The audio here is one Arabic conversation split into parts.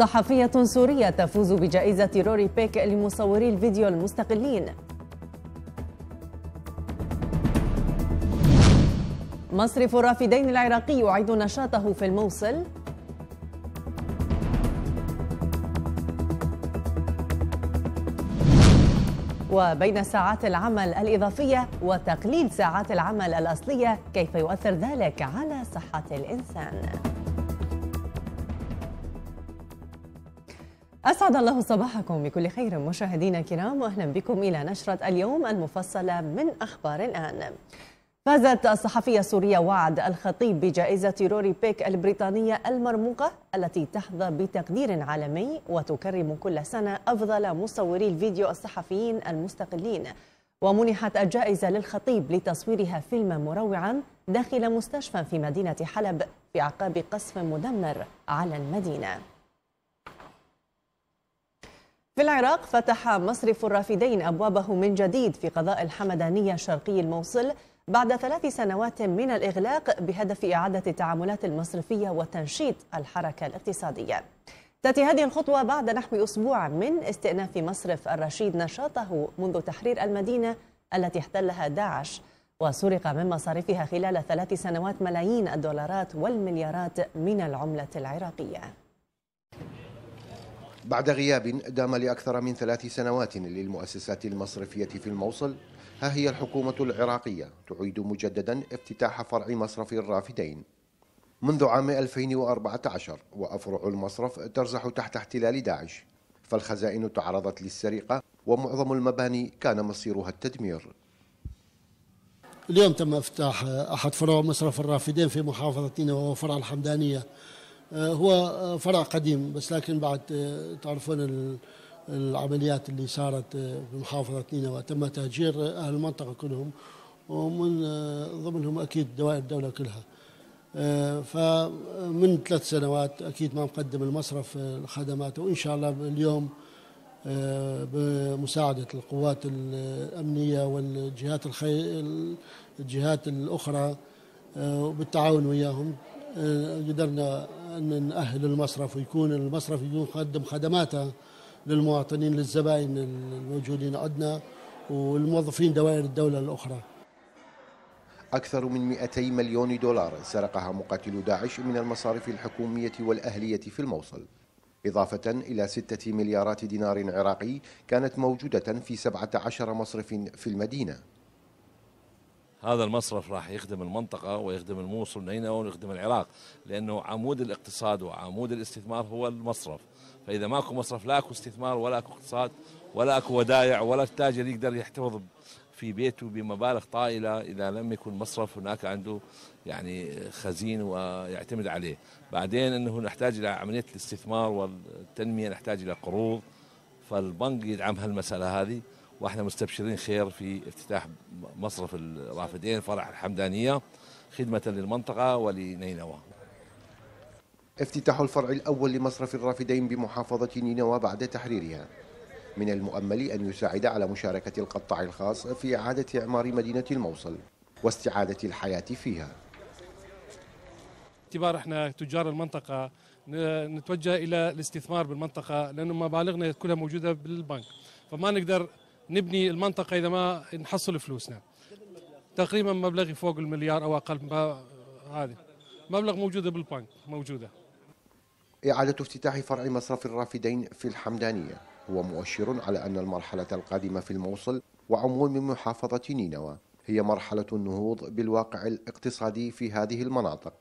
صحفية سورية تفوز بجائزة روري بيك لمصوري الفيديو المستقلين مصرف الرافدين العراقي يعيد نشاطه في الموصل وبين ساعات العمل الإضافية وتقليل ساعات العمل الأصلية كيف يؤثر ذلك على صحة الإنسان؟ أسعد الله صباحكم بكل خير مشاهدينا الكرام وأهلا بكم إلى نشرة اليوم المفصلة من أخبار الآن فازت الصحفية السورية وعد الخطيب بجائزة روري بيك البريطانية المرموقة التي تحظى بتقدير عالمي وتكرم كل سنة أفضل مصوري الفيديو الصحفيين المستقلين ومنحت الجائزة للخطيب لتصويرها فيلما مروعا داخل مستشفى في مدينة حلب في أعقاب قصف مدمر على المدينة في العراق فتح مصرف الرافدين أبوابه من جديد في قضاء الحمدانية شرقي الموصل بعد ثلاث سنوات من الإغلاق بهدف إعادة التعاملات المصرفية وتنشيط الحركة الاقتصادية تأتي هذه الخطوة بعد نحو أسبوع من استئناف مصرف الرشيد نشاطه منذ تحرير المدينة التي احتلها داعش وسرق من مصارفها خلال ثلاث سنوات ملايين الدولارات والمليارات من العملة العراقية بعد غياب دام لأكثر من ثلاث سنوات للمؤسسات المصرفية في الموصل ها هي الحكومة العراقية تعيد مجددا افتتاح فرع مصرف الرافدين منذ عام 2014 وأفرع المصرف ترزح تحت احتلال داعش فالخزائن تعرضت للسرقة ومعظم المباني كان مصيرها التدمير اليوم تم افتتاح أحد فروع مصرف الرافدين في محافظتنا وهو فرع الحمدانية آه، هو آه، فرع قديم بس لكن بعد آه، تعرفون العمليات اللي صارت في محافظة نينوى تم تهجير أهل المنطقة كلهم ومن ضمنهم أكيد دوائر الدولة كلها فمن ثلاث سنوات أكيد ما مقدم المصرف الخدمات وإن شاء الله اليوم بمساعدة القوات الأمنية والجهات الخي... الجهات الأخرى وبالتعاون وياهم قدرنا من أهل المصرف ويكون المصرف يقدم خدماته للمواطنين للزبائن الموجودين عندنا والموظفين دوائر الدولة الأخرى أكثر من 200 مليون دولار سرقها مقاتلو داعش من المصارف الحكومية والأهلية في الموصل إضافة إلى 6 مليارات دينار عراقي كانت موجودة في 17 مصرف في المدينة هذا المصرف راح يخدم المنطقة ويخدم الموصل نينوى ويخدم العراق لأنه عمود الاقتصاد وعمود الاستثمار هو المصرف فإذا ماكو مصرف لا أكو استثمار ولا أكو اقتصاد ولا أكو ودائع ولا التاجر يقدر يحتفظ في بيته بمبالغ طائلة إذا لم يكن مصرف هناك عنده يعني خزين ويعتمد عليه بعدين أنه نحتاج إلى عملية الاستثمار والتنمية نحتاج إلى قروض فالبنك يدعم هالمسألة هذه واحنا مستبشرين خير في افتتاح مصرف الرافدين فرع الحمدانيه خدمه للمنطقه ولنينوى. افتتاح الفرع الاول لمصرف الرافدين بمحافظه نينوى بعد تحريرها. من المؤمل ان يساعد على مشاركه القطاع الخاص في اعاده اعمار مدينه الموصل واستعاده الحياه فيها. باعتبار احنا تجار المنطقه نتوجه الى الاستثمار بالمنطقه لانه مبالغنا كلها موجوده بالبنك فما نقدر نبني المنطقه اذا ما نحصل فلوسنا تقريبا مبلغ فوق المليار او اقل هذا هذه مبلغ موجوده بالبنك موجوده إعادة افتتاح فرع مصرف الرافدين في الحمدانية هو مؤشر على أن المرحلة القادمة في الموصل وعموم محافظة نينوى هي مرحلة النهوض بالواقع الاقتصادي في هذه المناطق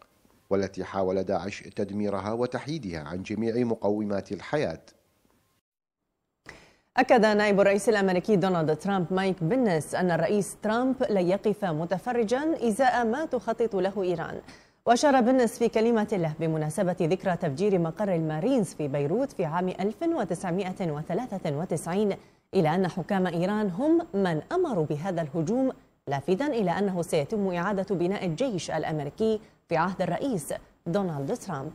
والتي حاول داعش تدميرها وتحييدها عن جميع مقومات الحياه أكد نائب الرئيس الأمريكي دونالد ترامب مايك بنس أن الرئيس ترامب لن يقف متفرجا إزاء ما تخطط له إيران وأشار بنس في كلمة له بمناسبة ذكرى تفجير مقر المارينز في بيروت في عام 1993 إلى أن حكام إيران هم من أمروا بهذا الهجوم لافتا إلى أنه سيتم إعادة بناء الجيش الأمريكي في عهد الرئيس دونالد ترامب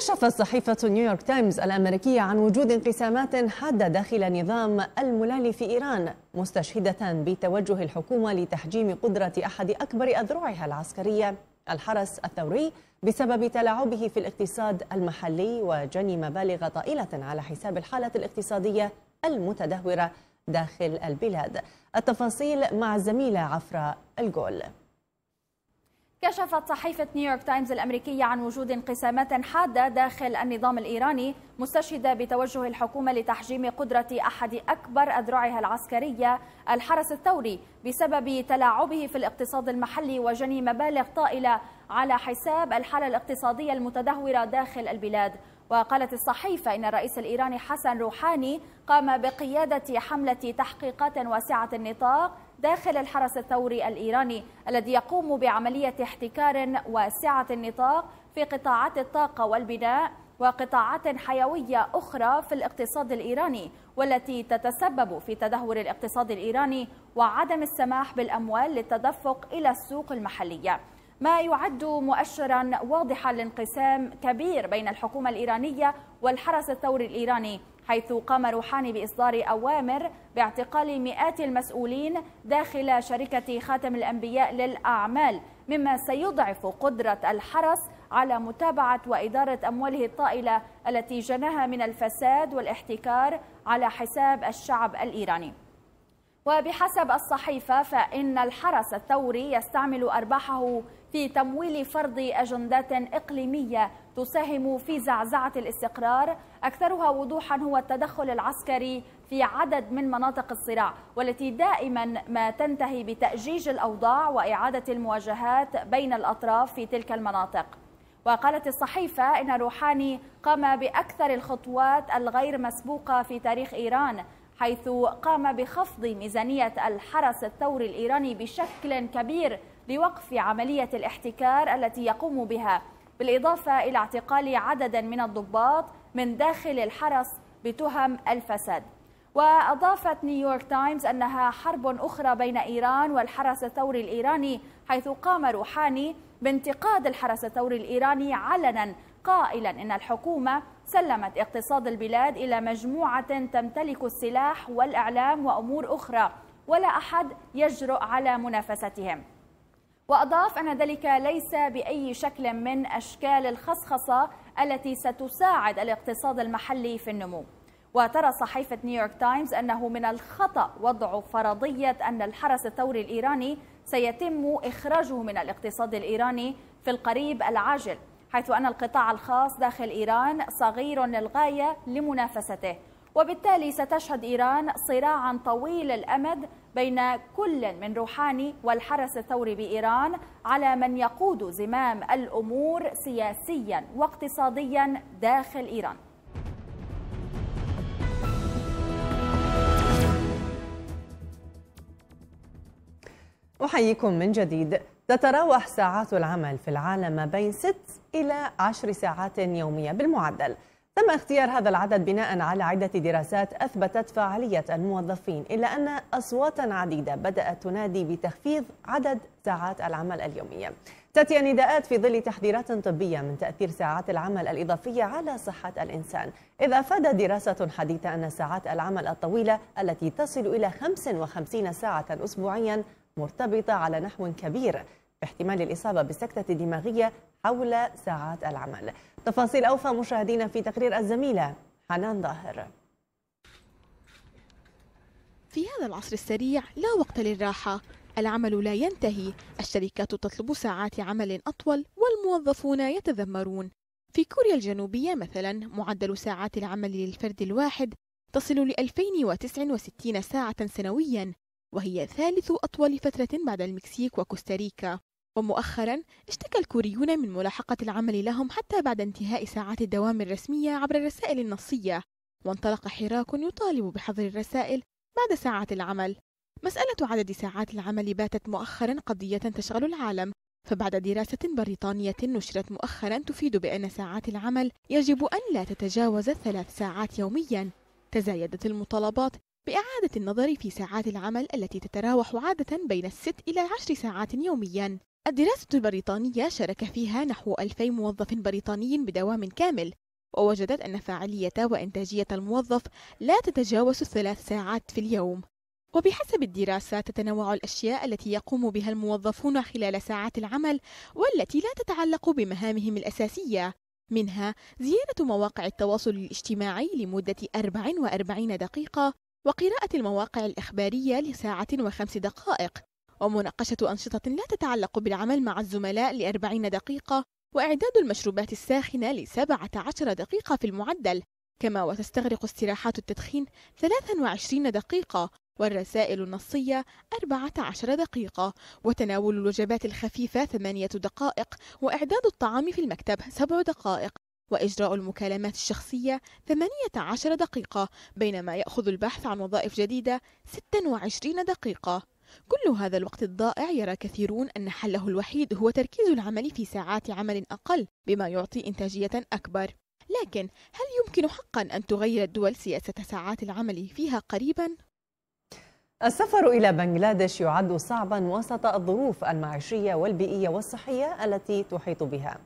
كشفت صحيفة نيويورك تايمز الأمريكية عن وجود انقسامات حادة داخل نظام الملال في إيران مستشهدة بتوجه الحكومة لتحجيم قدرة أحد أكبر أذرعها العسكرية الحرس الثوري بسبب تلاعبه في الاقتصاد المحلي وجني مبالغ طائلة على حساب الحالة الاقتصادية المتدهورة داخل البلاد التفاصيل مع الزميلة عفراء الجول كشفت صحيفة نيويورك تايمز الأمريكية عن وجود انقسامات حادة داخل النظام الإيراني مستشهدة بتوجه الحكومة لتحجيم قدرة أحد أكبر أذرعها العسكرية الحرس الثوري بسبب تلاعبه في الاقتصاد المحلي وجني مبالغ طائلة على حساب الحالة الاقتصادية المتدهورة داخل البلاد وقالت الصحيفة إن الرئيس الإيراني حسن روحاني قام بقيادة حملة تحقيقات واسعة النطاق داخل الحرس الثوري الإيراني الذي يقوم بعملية احتكار واسعة النطاق في قطاعات الطاقة والبناء وقطاعات حيوية أخرى في الاقتصاد الإيراني والتي تتسبب في تدهور الاقتصاد الإيراني وعدم السماح بالأموال للتدفق إلى السوق المحلية ما يعد مؤشرا واضحا لانقسام كبير بين الحكومة الإيرانية والحرس الثوري الإيراني حيث قام روحاني بإصدار أوامر باعتقال مئات المسؤولين داخل شركة خاتم الأنبياء للأعمال مما سيضعف قدرة الحرس على متابعة وإدارة أمواله الطائلة التي جناها من الفساد والاحتكار على حساب الشعب الإيراني وبحسب الصحيفة فإن الحرس الثوري يستعمل أرباحه في تمويل فرض أجندات إقليمية تساهم في زعزعة الاستقرار أكثرها وضوحا هو التدخل العسكري في عدد من مناطق الصراع والتي دائما ما تنتهي بتأجيج الأوضاع وإعادة المواجهات بين الأطراف في تلك المناطق وقالت الصحيفة إن روحاني قام بأكثر الخطوات الغير مسبوقة في تاريخ إيران حيث قام بخفض ميزانية الحرس الثوري الإيراني بشكل كبير لوقف عملية الاحتكار التي يقوم بها بالإضافة إلى اعتقال عدد من الضباط من داخل الحرس بتهم الفساد وأضافت نيويورك تايمز أنها حرب أخرى بين إيران والحرس الثوري الإيراني حيث قام روحاني بانتقاد الحرس الثوري الإيراني علنا قائلا إن الحكومة سلمت اقتصاد البلاد إلى مجموعة تمتلك السلاح والإعلام وأمور أخرى ولا أحد يجرؤ على منافستهم وأضاف أن ذلك ليس بأي شكل من أشكال الخصخصة التي ستساعد الاقتصاد المحلي في النمو وترى صحيفة نيويورك تايمز أنه من الخطأ وضع فرضية أن الحرس الثوري الإيراني سيتم إخراجه من الاقتصاد الإيراني في القريب العاجل حيث أن القطاع الخاص داخل إيران صغير للغاية لمنافسته وبالتالي ستشهد إيران صراعا طويل الأمد بين كل من روحاني والحرس الثوري بإيران على من يقود زمام الأمور سياسيا واقتصاديا داخل إيران أحييكم من جديد تتراوح ساعات العمل في العالم ما بين 6 إلى 10 ساعات يومية بالمعدل تم اختيار هذا العدد بناء على عدة دراسات أثبتت فعالية الموظفين إلا أن أصواتا عديدة بدأت تنادي بتخفيض عدد ساعات العمل اليومية تأتي النداءات في ظل تحذيرات طبية من تأثير ساعات العمل الإضافية على صحة الإنسان إذ أفاد دراسة حديثة أن ساعات العمل الطويلة التي تصل إلى 55 ساعة أسبوعيا مرتبطة على نحو كبير باحتمال الإصابة بسكتة دماغية حول ساعات العمل تفاصيل أوفى مشاهدينا في تقرير الزميلة حنان ظاهر في هذا العصر السريع لا وقت للراحة العمل لا ينتهي الشركات تطلب ساعات عمل أطول والموظفون يتذمرون في كوريا الجنوبية مثلا معدل ساعات العمل للفرد الواحد تصل ل 2069 ساعة سنويا وهي ثالث أطول فترة بعد المكسيك وكوستاريكا ومؤخرا اشتكى الكوريون من ملاحقة العمل لهم حتى بعد انتهاء ساعات الدوام الرسمية عبر الرسائل النصية وانطلق حراك يطالب بحظر الرسائل بعد ساعات العمل مسألة عدد ساعات العمل باتت مؤخرا قضية تشغل العالم فبعد دراسة بريطانية نشرت مؤخرا تفيد بأن ساعات العمل يجب أن لا تتجاوز ثلاث ساعات يوميا تزايدت المطالبات بإعادة النظر في ساعات العمل التي تتراوح عادة بين الست إلى عشر ساعات يوميا الدراسة البريطانية شارك فيها نحو 2000 موظف بريطاني بدوام كامل ووجدت أن فاعلية وإنتاجية الموظف لا تتجاوز الثلاث ساعات في اليوم وبحسب الدراسة تتنوع الأشياء التي يقوم بها الموظفون خلال ساعات العمل والتي لا تتعلق بمهامهم الأساسية منها زيارة مواقع التواصل الاجتماعي لمدة 44 دقيقة وقراءة المواقع الإخبارية لساعة وخمس دقائق ومناقشة أنشطة لا تتعلق بالعمل مع الزملاء لأربعين دقيقة وإعداد المشروبات الساخنة لسبعة عشر دقيقة في المعدل كما وتستغرق استراحات التدخين 23 دقيقة والرسائل النصية 14 دقيقة وتناول الوجبات الخفيفة 8 دقائق وإعداد الطعام في المكتب 7 دقائق وإجراء المكالمات الشخصية 18 دقيقة بينما يأخذ البحث عن وظائف جديدة 26 دقيقة كل هذا الوقت الضائع يرى كثيرون أن حله الوحيد هو تركيز العمل في ساعات عمل أقل بما يعطي إنتاجية أكبر لكن هل يمكن حقا أن تغير الدول سياسة ساعات العمل فيها قريبا؟ السفر إلى بنغلاديش يعد صعبا وسط الظروف المعيشية والبيئية والصحية التي تحيط بها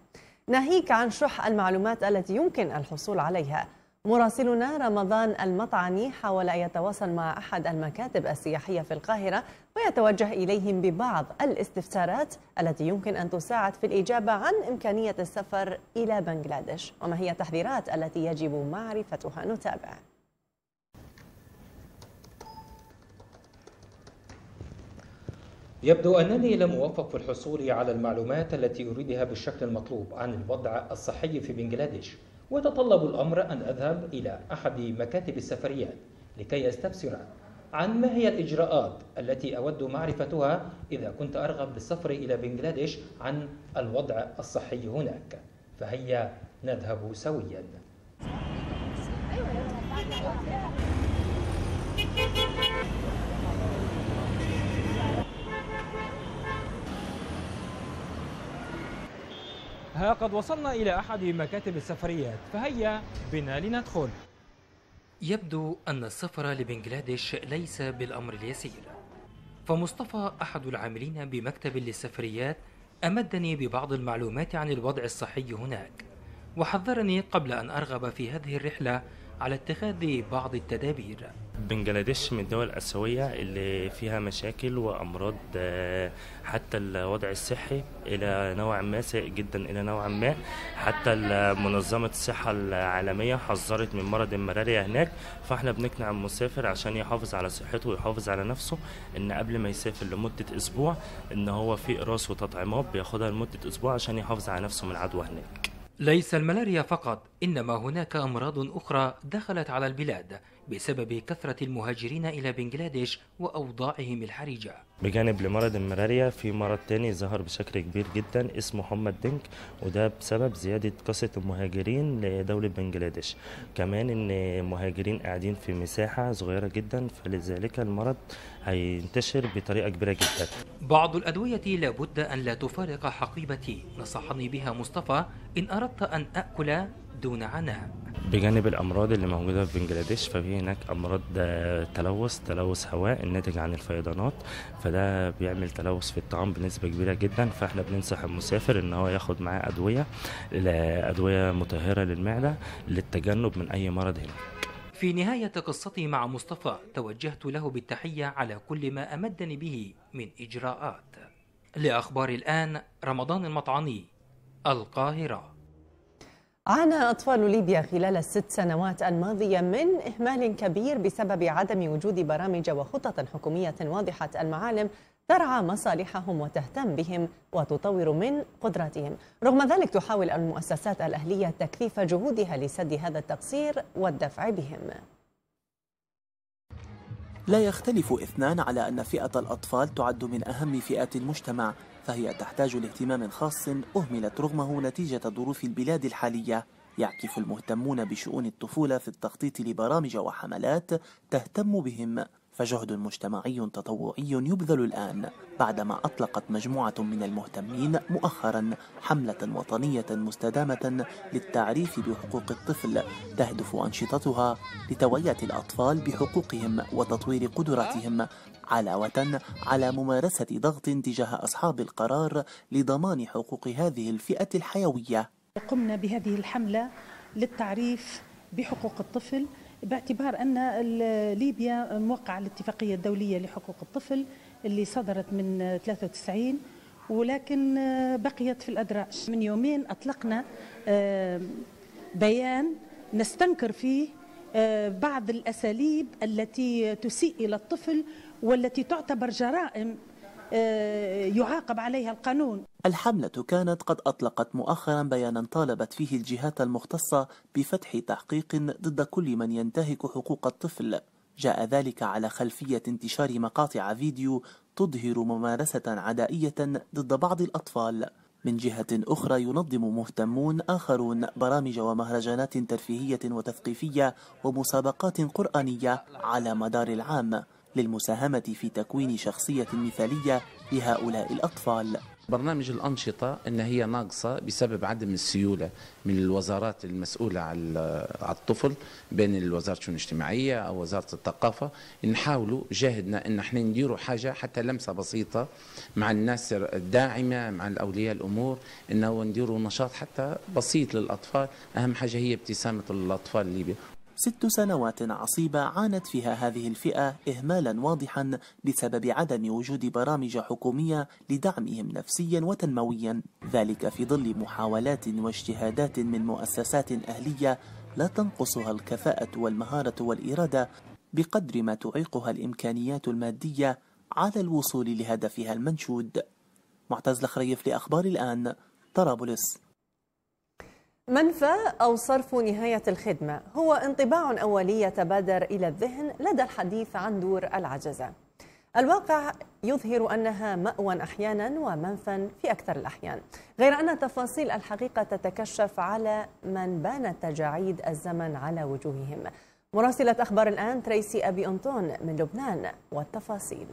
ناهيك عن شح المعلومات التي يمكن الحصول عليها مراسلنا رمضان المطعني حاول أن يتواصل مع أحد المكاتب السياحية في القاهرة ويتوجه إليهم ببعض الاستفسارات التي يمكن أن تساعد في الإجابة عن إمكانية السفر إلى بنغلاديش وما هي التحذيرات التي يجب معرفتها نتابع يبدو أنني لم أوفق في الحصول على المعلومات التي أريدها بالشكل المطلوب عن الوضع الصحي في بنغلاديش وتطلب الأمر أن أذهب إلى أحد مكاتب السفريات لكي أستفسر عن ما هي الإجراءات التي أود معرفتها إذا كنت أرغب بالسفر إلى بنغلاديش عن الوضع الصحي هناك فهيا نذهب سويا أيوة، ها قد وصلنا إلى أحد مكاتب السفريات فهيا بنا لندخل يبدو أن السفر لبنجلاديش ليس بالأمر اليسير فمصطفى أحد العاملين بمكتب للسفريات أمدني ببعض المعلومات عن الوضع الصحي هناك وحذرني قبل أن أرغب في هذه الرحلة على اتخاذ بعض التدابير بنجلاديش من الدول الآسيوية اللي فيها مشاكل وأمراض آه، حتى الوضع الصحي إلى نوع ما سيء جدا إلى نوع ما حتى منظمة الصحة العالمية حذرت من مرض الملاريا هناك فاحنا بنقنع المسافر عشان يحافظ على صحته ويحافظ على نفسه إن قبل ما يسافر لمدة أسبوع إن هو في إقراص وتطعيمات بياخدها لمدة أسبوع عشان يحافظ على نفسه من العدوى هناك ليس الملاريا فقط إنما هناك أمراض أخرى دخلت على البلاد بسبب كثرة المهاجرين إلى بنجلاديش وأوضاعهم الحرجة بجانب لمرض الملاريا في مرض تاني ظهر بشكل كبير جدا اسمه حمى الدنك وده بسبب زيادة قصة المهاجرين لدولة بنجلاديش كمان ان المهاجرين قاعدين في مساحة صغيرة جدا فلذلك المرض هينتشر بطريقة كبيرة جدا بعض الأدوية لابد أن لا تفارق حقيبتي نصحني بها مصطفى إن أردت أن أكل دون عناء بجانب الامراض اللي موجوده في بنجلاديش ففي هناك امراض آه، تلوث تلوث هواء الناتج عن الفيضانات فده بيعمل تلوث في الطعام بنسبه كبيره جدا فاحنا بننصح المسافر ان هو ياخد معاه ادويه ادويه مطهره للمعده للتجنب من اي مرض هناك في نهاية قصتي مع مصطفى توجهت له بالتحية على كل ما أمدني به من إجراءات لأخبار الآن رمضان المطعمي القاهرة عانى أطفال ليبيا خلال الست سنوات الماضية من إهمال كبير بسبب عدم وجود برامج وخطط حكومية واضحة المعالم ترعى مصالحهم وتهتم بهم وتطور من قدراتهم رغم ذلك تحاول المؤسسات الأهلية تكثيف جهودها لسد هذا التقصير والدفع بهم لا يختلف اثنان على أن فئة الأطفال تعد من أهم فئات المجتمع فهي تحتاج لاهتمام خاص أهملت رغمه نتيجة ظروف البلاد الحالية يعكف المهتمون بشؤون الطفولة في التخطيط لبرامج وحملات تهتم بهم فجهد مجتمعي تطوعي يبذل الآن بعدما أطلقت مجموعة من المهتمين مؤخرا حملة وطنية مستدامة للتعريف بحقوق الطفل تهدف أنشطتها لتوعية الأطفال بحقوقهم وتطوير قدراتهم علاوة على ممارسة ضغط تجاه أصحاب القرار لضمان حقوق هذه الفئة الحيوية قمنا بهذه الحملة للتعريف بحقوق الطفل باعتبار أن ليبيا موقعة الاتفاقية الدولية لحقوق الطفل اللي صدرت من 93 ولكن آه، بقيت في الأدراج من يومين أطلقنا آه، بيان نستنكر فيه آه، بعض الأساليب التي تسيء إلى الطفل والتي تعتبر جرائم آه، يعاقب عليها القانون الحملة كانت قد أطلقت مؤخرا بيانا طالبت فيه الجهات المختصة بفتح تحقيق ضد كل من ينتهك حقوق الطفل جاء ذلك على خلفية انتشار مقاطع فيديو تظهر ممارسة عدائية ضد بعض الأطفال من جهة أخرى ينظم مهتمون آخرون برامج ومهرجانات ترفيهية وتثقيفية ومسابقات قرآنية على مدار العام للمساهمة في تكوين شخصية مثالية لهؤلاء الأطفال برنامج الأنشطة أن هي ناقصة بسبب عدم السيولة من الوزارات المسؤولة على الطفل بين الوزارة الشؤون الاجتماعية أو وزارة الثقافة نحاولوا جاهدنا أن احنا نديروا حاجة حتى لمسة بسيطة مع الناس الداعمة مع الأولياء الأمور أنه نديروا نشاط حتى بسيط للأطفال أهم حاجة هي ابتسامة الأطفال الليبي ست سنوات عصيبة عانت فيها هذه الفئة إهمالا واضحا بسبب عدم وجود برامج حكومية لدعمهم نفسيا وتنمويا ذلك في ظل محاولات واجتهادات من مؤسسات أهلية لا تنقصها الكفاءة والمهارة والإرادة بقدر ما تعيقها الإمكانيات المادية على الوصول لهدفها المنشود معتز الخريف لأخبار الآن طرابلس منفى أو صرف نهاية الخدمة هو انطباع أولي يتبادر إلى الذهن لدى الحديث عن دور العجزة الواقع يظهر أنها مأوى أحيانا ومنفى في أكثر الأحيان غير أن تفاصيل الحقيقة تتكشف على من بان تجاعيد الزمن على وجوههم مراسلة أخبار الآن تريسي أبي أنطون من لبنان والتفاصيل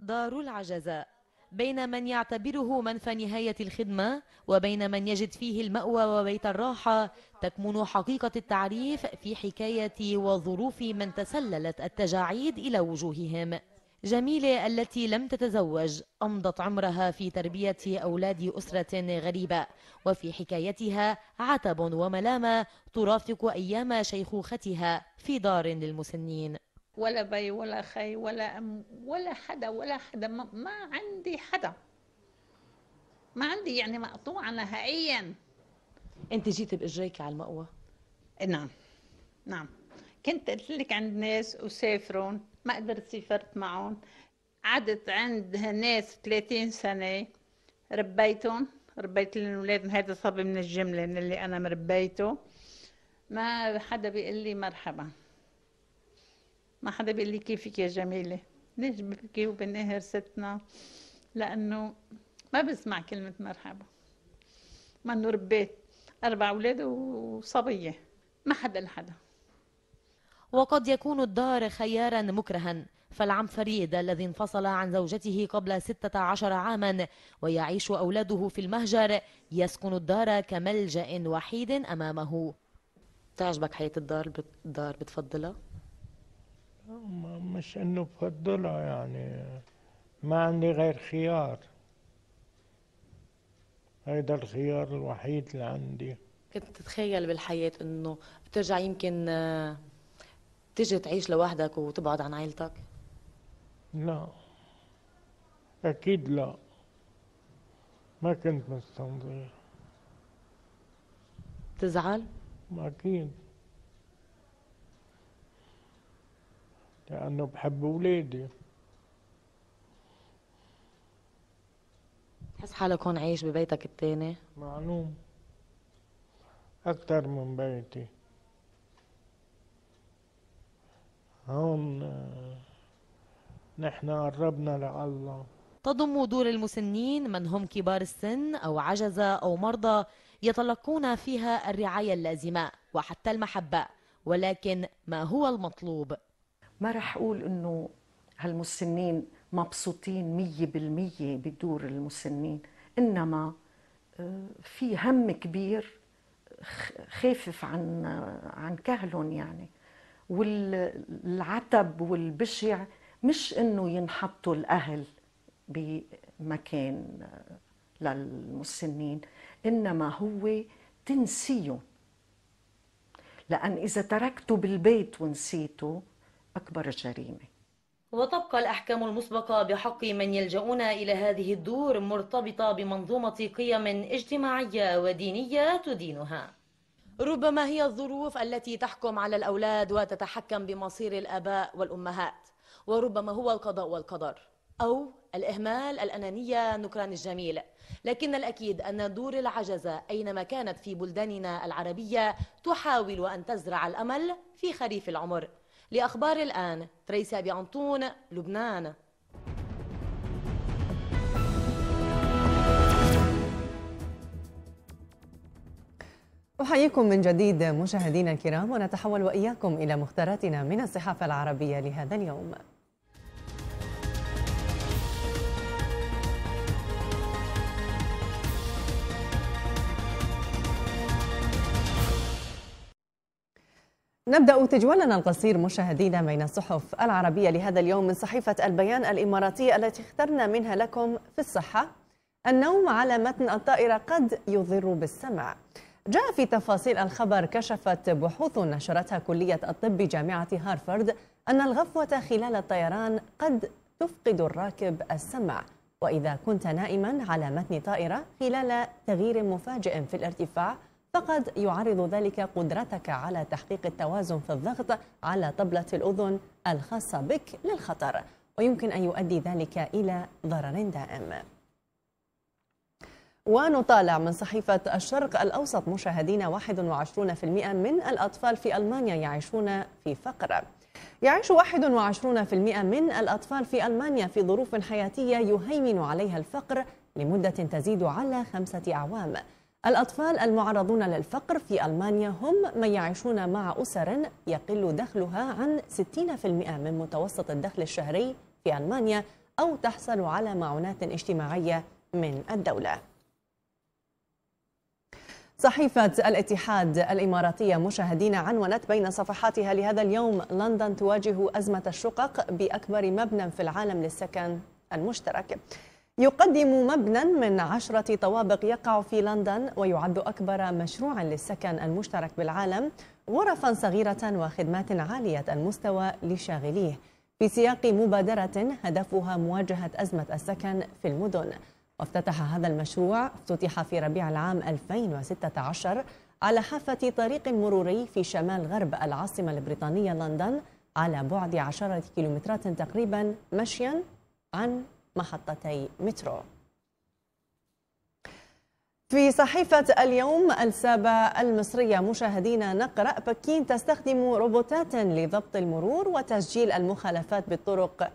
دار العجزة بين من يعتبره منفى نهاية الخدمة وبين من يجد فيه المأوى وبيت الراحة تكمن حقيقة التعريف في حكاية وظروف من تسللت التجاعيد إلى وجوههم جميلة التي لم تتزوج أمضت عمرها في تربية أولاد أسرة غريبة وفي حكايتها عتب وملامة ترافق أيام شيخوختها في دار للمسنين ولا بي ولا خي ولا أم ولا حدا ولا حدا ما, ما عندي حدا ما عندي يعني مقطوعة نهائيا انت جيتي باجريك على المأوى؟ إيه، نعم نعم كنت قلت لك عند ناس وسافرون ما قدرت سافرت معهم قعدت عند ناس 30 سنة ربيتهم ربيت لهم اولاد هذا صبي من الجملة من اللي أنا مربيته ما حدا بيقول لي مرحبا ما حدا بيقول لي كيفك يا جميلة ليش ببكي وبنهر ستنا لأنه ما بسمع كلمة مرحبا ما أنه ربيت أربع أولاد وصبية ما حدا لحدا وقد يكون الدار خيارا مكرها فالعم فريد الذي انفصل عن زوجته قبل 16 عاما ويعيش أولاده في المهجر يسكن الدار كملجأ وحيد أمامه تعجبك حياة الدار بت... الدار بتفضلها؟ مش انه بفضلها يعني ما عندي غير خيار هيدا الخيار الوحيد اللي عندي كنت تتخيل بالحياة انه ترجع يمكن آه، تجي تعيش لوحدك وتبعد عن عائلتك؟ لا اكيد لا ما كنت مستنظر تزعل؟ اكيد لأنه بحب أولادي بتحس حالك هون عايش ببيتك الثاني؟ معلوم أكثر من بيتي هون نحن قربنا لله تضم دور المسنين من هم كبار السن أو عجزة أو مرضى يتلقون فيها الرعاية اللازمة وحتى المحبة ولكن ما هو المطلوب ما رح أقول إنه هالمسنين مبسوطين مية بالمية بدور المسنين إنما آه، في هم كبير خافف عن عن كهلهم يعني والعتب والبشع مش انه ينحطوا الاهل بمكان آه، للمسنين انما هو تنسيهم لان اذا تركته بالبيت ونسيته أكبر جريمة وتبقى الأحكام المسبقة بحق من يلجؤون إلى هذه الدور مرتبطة بمنظومة قيم اجتماعية ودينية تدينها ربما هي الظروف التي تحكم على الأولاد وتتحكم بمصير الآباء والأمهات وربما هو القضاء والقدر أو الإهمال الأنانية نكران الجميل لكن الأكيد أن دور العجزة أينما كانت في بلداننا العربية تحاول أن تزرع الأمل في خريف العمر لأخبار الآن تريسي أبي عنطون لبنان أحييكم من جديد مشاهدينا الكرام ونتحول وإياكم إلى مختاراتنا من الصحافة العربية لهذا اليوم نبدأ تجولنا القصير مشاهدينا بين الصحف العربية لهذا اليوم من صحيفة البيان الإماراتية التي اخترنا منها لكم في الصحة النوم على متن الطائرة قد يضر بالسمع جاء في تفاصيل الخبر كشفت بحوث نشرتها كلية الطب جامعة هارفارد أن الغفوة خلال الطيران قد تفقد الراكب السمع وإذا كنت نائما على متن طائرة خلال تغيير مفاجئ في الارتفاع فقد يعرض ذلك قدرتك على تحقيق التوازن في الضغط على طبلة الأذن الخاصة بك للخطر ويمكن أن يؤدي ذلك إلى ضرر دائم ونطالع من صحيفة الشرق الأوسط مشاهدين 21% من الأطفال في ألمانيا يعيشون في فقر يعيش 21% من الأطفال في ألمانيا في ظروف حياتية يهيمن عليها الفقر لمدة تزيد على خمسة أعوام الأطفال المعرضون للفقر في ألمانيا هم من يعيشون مع أسر يقل دخلها عن 60% من متوسط الدخل الشهري في ألمانيا أو تحصل على معونات اجتماعية من الدولة صحيفة الاتحاد الإماراتية مشاهدين عنونت بين صفحاتها لهذا اليوم لندن تواجه أزمة الشقق بأكبر مبنى في العالم للسكن المشترك يقدم مبنى من عشرة طوابق يقع في لندن ويعد أكبر مشروع للسكن المشترك بالعالم غرفا صغيرة وخدمات عالية المستوى لشاغليه في سياق مبادرة هدفها مواجهة أزمة السكن في المدن وافتتح هذا المشروع افتتح في ربيع العام 2016 على حافة طريق مروري في شمال غرب العاصمة البريطانية لندن على بعد عشرة كيلومترات تقريبا مشيا عن محطتي مترو في صحيفة اليوم السابة المصرية مشاهدينا نقرأ بكين تستخدم روبوتات لضبط المرور وتسجيل المخالفات بالطرق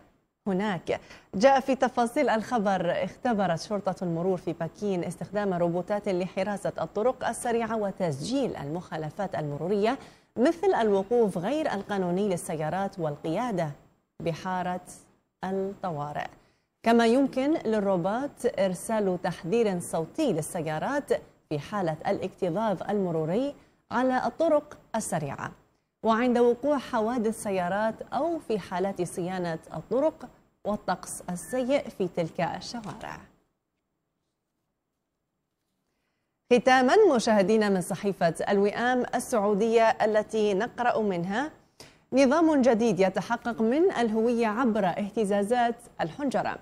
هناك جاء في تفاصيل الخبر اختبرت شرطة المرور في بكين استخدام روبوتات لحراسة الطرق السريعة وتسجيل المخالفات المرورية مثل الوقوف غير القانوني للسيارات والقيادة بحارة الطوارئ كما يمكن للروبوت إرسال تحذير صوتي للسيارات في حالة الاكتظاظ المروري على الطرق السريعة وعند وقوع حوادث سيارات أو في حالات صيانة الطرق والطقس السيء في تلك الشوارع ختاما مشاهدينا من صحيفة الوئام السعودية التي نقرأ منها نظام جديد يتحقق من الهوية عبر اهتزازات الحنجرة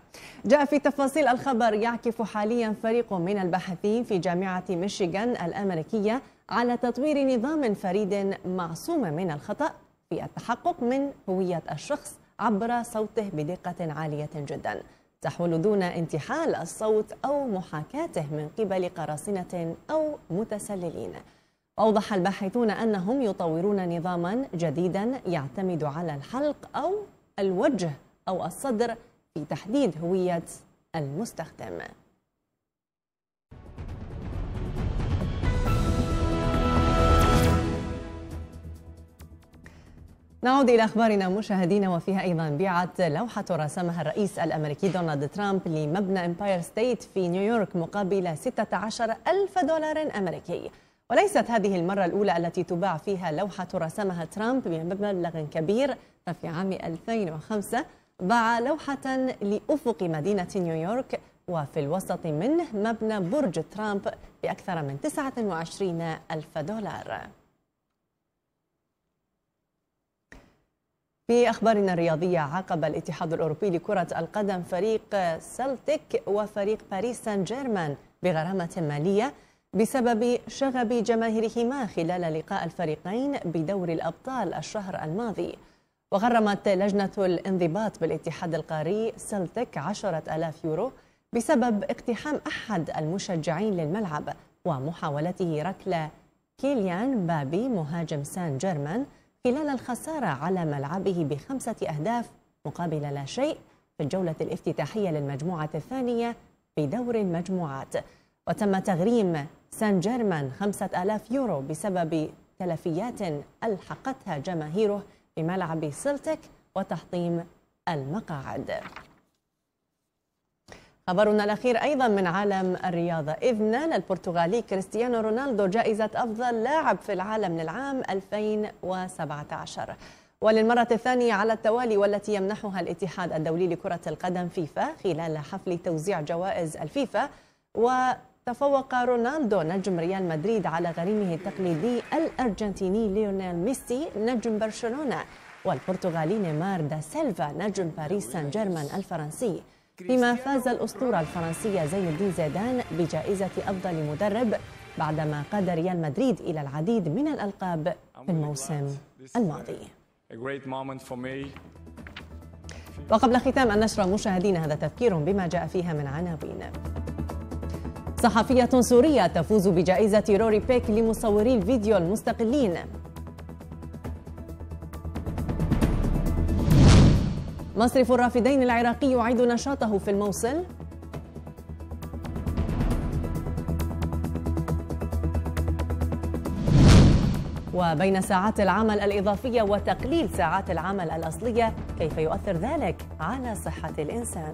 جاء في تفاصيل الخبر يعكف حاليا فريق من الباحثين في جامعة ميشيغان الأمريكية على تطوير نظام فريد معصوم من الخطأ في التحقق من هوية الشخص عبر صوته بدقة عالية جدا تحول دون انتحال الصوت أو محاكاته من قبل قراصنة أو متسللين وأوضح الباحثون أنهم يطورون نظاما جديدا يعتمد على الحلق أو الوجه أو الصدر في تحديد هوية المستخدم نعود إلى أخبارنا مشاهدينا وفيها أيضا بيعت لوحة رسمها الرئيس الأمريكي دونالد ترامب لمبنى امباير ستيت في نيويورك مقابل 16 ألف دولار أمريكي وليست هذه المرة الأولى التي تباع فيها لوحة رسمها ترامب بمبلغ كبير ففي عام 2005 باع لوحة لأفق مدينة نيويورك وفي الوسط منه مبنى برج ترامب بأكثر من 29 ألف دولار في أخبارنا الرياضية عاقب الاتحاد الأوروبي لكرة القدم فريق سلتيك وفريق باريس سان جيرمان بغرامة مالية بسبب شغب جماهيرهما خلال لقاء الفريقين بدور الأبطال الشهر الماضي وغرمت لجنة الانضباط بالاتحاد القاري سلتك عشرة ألاف يورو بسبب اقتحام أحد المشجعين للملعب ومحاولته ركل كيليان بابي مهاجم سان جيرمان خلال الخسارة على ملعبه بخمسة أهداف مقابل لا شيء في الجولة الافتتاحية للمجموعة الثانية بدور المجموعات وتم تغريم سان جيرمان 5000 يورو بسبب تلفيات ألحقتها جماهيره بملعب سلتك وتحطيم المقاعد خبرنا الأخير أيضا من عالم الرياضة إذ نال البرتغالي كريستيانو رونالدو جائزة أفضل لاعب في العالم للعام 2017 وللمرة الثانية على التوالي والتي يمنحها الاتحاد الدولي لكرة القدم فيفا خلال حفل توزيع جوائز الفيفا و تفوق رونالدو نجم ريال مدريد على غريمه التقليدي الأرجنتيني ليونيل ميسي نجم برشلونة والبرتغالي نيمار دا سيلفا نجم باريس سان جيرمان الفرنسي فيما فاز الأسطورة الفرنسية زين الدين زيدان بجائزة أفضل مدرب بعدما قاد ريال مدريد إلى العديد من الألقاب في الموسم الماضي وقبل ختام النشرة مشاهدينا هذا تفكير بما جاء فيها من عناوين صحفية سورية تفوز بجائزة روري بيك لمصوري الفيديو المستقلين مصرف الرافدين العراقي يعيد نشاطه في الموصل وبين ساعات العمل الإضافية وتقليل ساعات العمل الأصلية كيف يؤثر ذلك على صحة الإنسان؟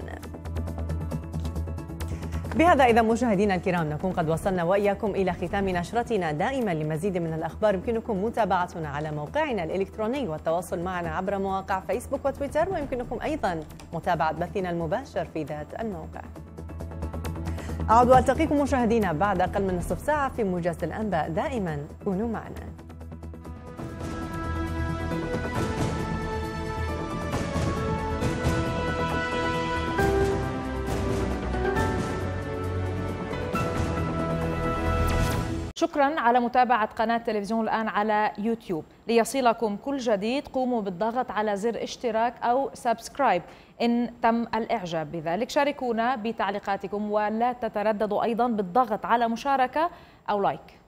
بهذا إذا مشاهدينا الكرام نكون قد وصلنا وإياكم إلى ختام نشرتنا دائما لمزيد من الأخبار يمكنكم متابعتنا على موقعنا الإلكتروني والتواصل معنا عبر مواقع فيسبوك وتويتر ويمكنكم أيضا متابعة بثنا المباشر في ذات الموقع أعود وألتقيكم مشاهدينا بعد أقل من نصف ساعة في موجز الأنباء دائما كونوا معنا شكرا على متابعة قناة تلفزيون الآن على يوتيوب ليصلكم كل جديد قوموا بالضغط على زر اشتراك أو سبسكرايب إن تم الإعجاب بذلك شاركونا بتعليقاتكم ولا تترددوا أيضا بالضغط على مشاركة أو لايك